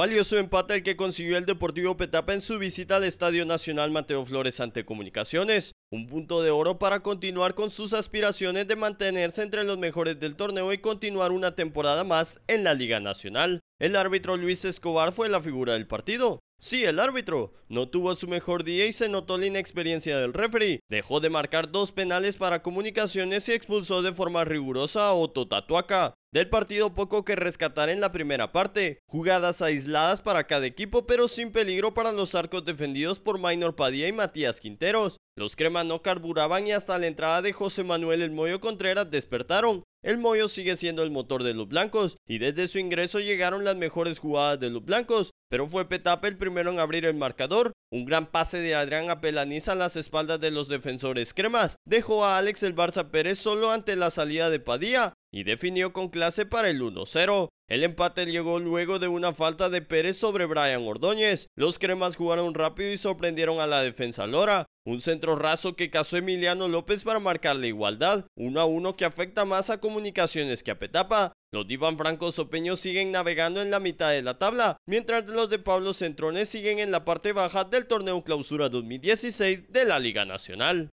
Valioso empate el que consiguió el Deportivo Petapa en su visita al Estadio Nacional Mateo Flores ante Comunicaciones, un punto de oro para continuar con sus aspiraciones de mantenerse entre los mejores del torneo y continuar una temporada más en la Liga Nacional. El árbitro Luis Escobar fue la figura del partido. Sí, el árbitro no tuvo su mejor día y se notó la inexperiencia del referee. Dejó de marcar dos penales para comunicaciones y expulsó de forma rigurosa a Otto Tatuaca. Del partido poco que rescatar en la primera parte, jugadas aisladas para cada equipo pero sin peligro para los arcos defendidos por Minor Padilla y Matías Quinteros. Los cremas no carburaban y hasta la entrada de José Manuel El Moyo Contreras despertaron. El Moyo sigue siendo el motor de los blancos y desde su ingreso llegaron las mejores jugadas de los blancos, pero fue Petapa el primero en abrir el marcador un gran pase de Adrián apelaniza las espaldas de los defensores cremas, dejó a Alex el Barça Pérez solo ante la salida de Padilla y definió con clase para el 1-0. El empate llegó luego de una falta de Pérez sobre Brian Ordóñez. Los cremas jugaron rápido y sorprendieron a la defensa Lora. Un centro raso que cazó Emiliano López para marcar la igualdad, uno a uno que afecta más a comunicaciones que a Petapa. Los divan Franco Sopeño siguen navegando en la mitad de la tabla, mientras los de Pablo Centrones siguen en la parte baja del torneo clausura 2016 de la Liga Nacional.